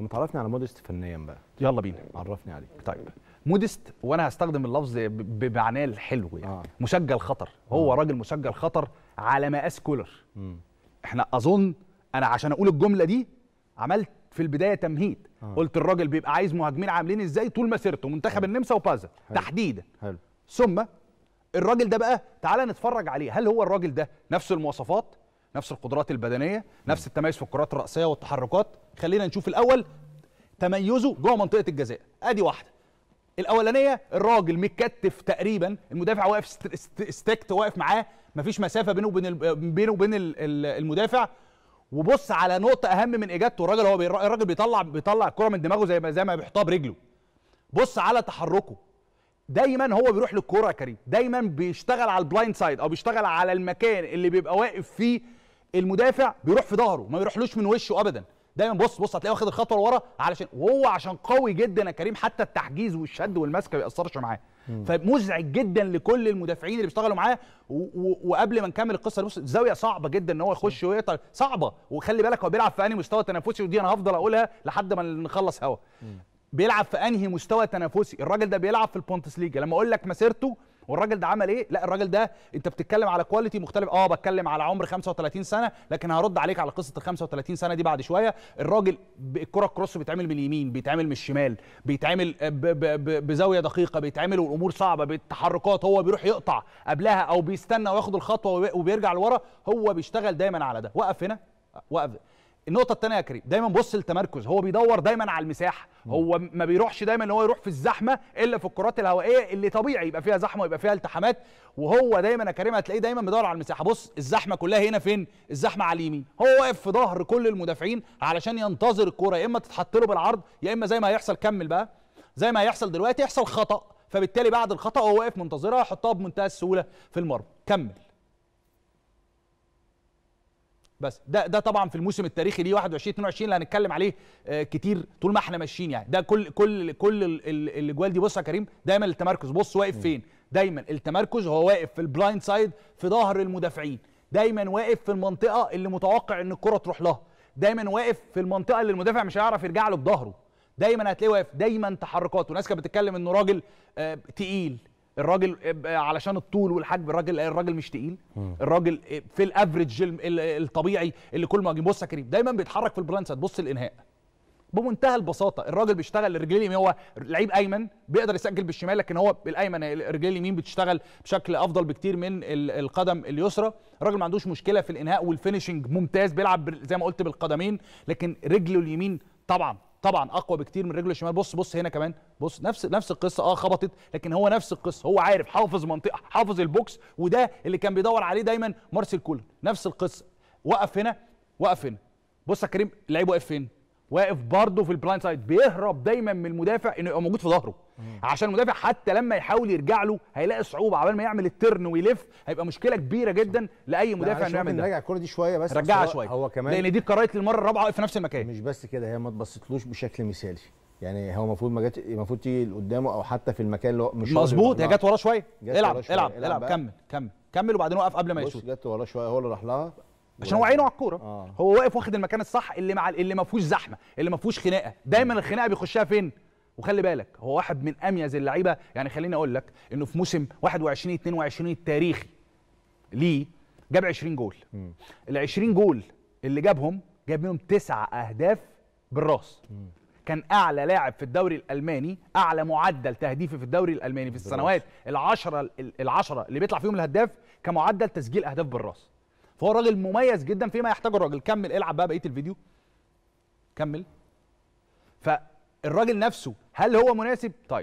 لما تعرفني على مودست فنيا بقى يلا بينا عرفني عليك طيب مودست وانا هستخدم اللفظ بمعناه الحلو يعني آه. مسجل خطر هو آه. راجل مسجل خطر على مقاس كولر احنا اظن انا عشان اقول الجمله دي عملت في البدايه تمهيد آه. قلت الراجل بيبقى عايز مهاجمين عاملين ازاي طول مسيرته منتخب آه. النمسا وبازا تحديدا حلو. ثم الراجل ده بقى تعالى نتفرج عليه هل هو الراجل ده نفس المواصفات نفس القدرات البدنيه نفس التميز في الكرات الراسيه والتحركات خلينا نشوف الاول تميزه جوه منطقه الجزاء ادي واحده الاولانيه الراجل متكتف تقريبا المدافع واقف ستكت واقف معاه مفيش مسافه بينه وبين بينه وبين المدافع وبص على نقطه اهم من اجابته الراجل هو الراجل بيطلع بيطلع الكره من دماغه زي ما زي ما بيحطها برجله بص على تحركه دايما هو بيروح للكوره يا كريم دايما بيشتغل على البلايند سايد او بيشتغل على المكان اللي بيبقى واقف فيه المدافع بيروح في ظهره ما بيروحلوش من وشه ابدا دايما بص بص هتلاقيه واخد الخطوه لورا علشان وهو عشان قوي جدا يا كريم حتى التحجيز والشد والمسكه ما بيأثرش معاه فمزعج جدا لكل المدافعين اللي بيشتغلوا معاه وقبل ما نكمل القصه بص الزاويه صعبه جدا ان هو يخش ويقطع صعبه وخلي بالك هو بيلعب في انهي مستوى تنافسي ودي انا هفضل اقولها لحد ما نخلص هوا بيلعب في انهي مستوى تنافسي الراجل ده بيلعب في البونتس ليجا لما اقول لك مسيرته والراجل ده عمل ايه لا الراجل ده انت بتتكلم على كواليتي مختلف اه بتكلم على عمر 35 سنه لكن هرد عليك على قصه ال 35 سنه دي بعد شويه الراجل الكره الكروس بيتعمل من اليمين بيتعمل من الشمال بيتعمل آه، بزاويه دقيقه بيتعمل والامور صعبه بالتحركات هو بيروح يقطع قبلها او بيستنى وياخد الخطوه وبيرجع لورا هو بيشتغل دايما على ده وقف هنا وقف النقطه الثانيه يا كريم دايما بص للتمركز هو بيدور دايما على المساحه هو ما بيروحش دايما ان هو يروح في الزحمه الا في الكرات الهوائيه اللي طبيعي يبقى فيها زحمه ويبقى فيها التحامات وهو دايما يا كريم هتلاقيه دايما بيدور على المساحه بص الزحمه كلها هنا فين الزحمه على اليمين هو واقف في ظهر كل المدافعين علشان ينتظر الكوره يا اما تتحط له بالعرض يا اما زي ما هيحصل كمل بقى زي ما هيحصل دلوقتي يحصل خطا فبالتالي بعد الخطا هو واقف منتظرها يحطها بمنتهى السهوله في المرمى كمل بس ده ده طبعا في الموسم التاريخي ليه 21 22 اللي هنتكلم عليه آه، كتير طول ما احنا ماشيين يعني ده كل كل كل الاجوال دي بص يا كريم دايما التمركز بص واقف فين دايما التمركز هو واقف في البلايند سايد في ظهر المدافعين دايما واقف في المنطقه اللي متوقع ان الكره تروح لها دايما واقف في المنطقه اللي المدافع مش هيعرف يرجع له بظهره دايما هتلاقيه واقف دايما تحركاته ناس كانت بتتكلم انه راجل آه، تقيل الراجل إيه، علشان الطول والحجم الراجل الراجل مش تقيل الراجل إيه، في الافريج الطبيعي اللي كل ما بص يا كريم دايما بيتحرك في البلاند تبص بص الانهاء بمنتهى البساطه الراجل بيشتغل رجليه اليمين هو لعيب ايمن بيقدر يسجل بالشمال لكن هو بالايمن رجليه اليمين بتشتغل بشكل افضل بكتير من القدم اليسرى الراجل ما عندوش مشكله في الانهاء والفينشنج ممتاز بيلعب زي ما قلت بالقدمين لكن رجله اليمين طبعا طبعا اقوى بكتير من رجله الشمال بص بص هنا كمان بص نفس نفس القصه اه خبطت لكن هو نفس القصه هو عارف حافظ منطقه حافظ البوكس وده اللي كان بيدور عليه دايما مارسيل كولر نفس القصه وقف هنا وقف هنا بص يا كريم اللعيب واقف فين واقف برضه في البلايند سايد بيهرب دايما من المدافع انه يبقى موجود في ظهره عشان المدافع حتى لما يحاول يرجع له هيلاقي صعوبه عبال ما يعمل الترن ويلف هيبقى مشكله كبيره جدا لاي مدافع انه يعمل ده رجع الكره دي شويه بس رجعها شويه هو كمان لان دي قررت للمره الرابعه واقف في نفس المكان مش بس كده هي ما اتبسطلوش بشكل مثالي يعني هو المفروض ما جت المفروض تيجي لقدامه او حتى في المكان اللي هو مش مظبوط هي جت وراه شويه العب العب العب كمل كمل كمل وبعدين وقف قبل ما يشوط جت وراه شويه هو اللي راح لها عشان هو عينه على الكوره آه. هو واقف واخد المكان الصح اللي مع اللي ما فيهوش زحمه اللي ما فيهوش خناقه دايما الخناقه بيخشها فين وخلي بالك هو واحد من اميز اللعيبه يعني خليني اقول لك انه في موسم 21 22 التاريخي ليه جاب 20 جول ال 20 جول اللي جابهم جاب منهم تسع اهداف بالراس كان اعلى لاعب في الدوري الالماني اعلى معدل تهديفي في الدوري الالماني في السنوات العشرة العشرة اللي بيطلع فيهم الهداف كمعدل تسجيل اهداف بالراس فهو راجل مميز جدا فيما يحتاجه الراجل كمل العب بقى بقيه الفيديو كمل فالراجل نفسه هل هو مناسب طيب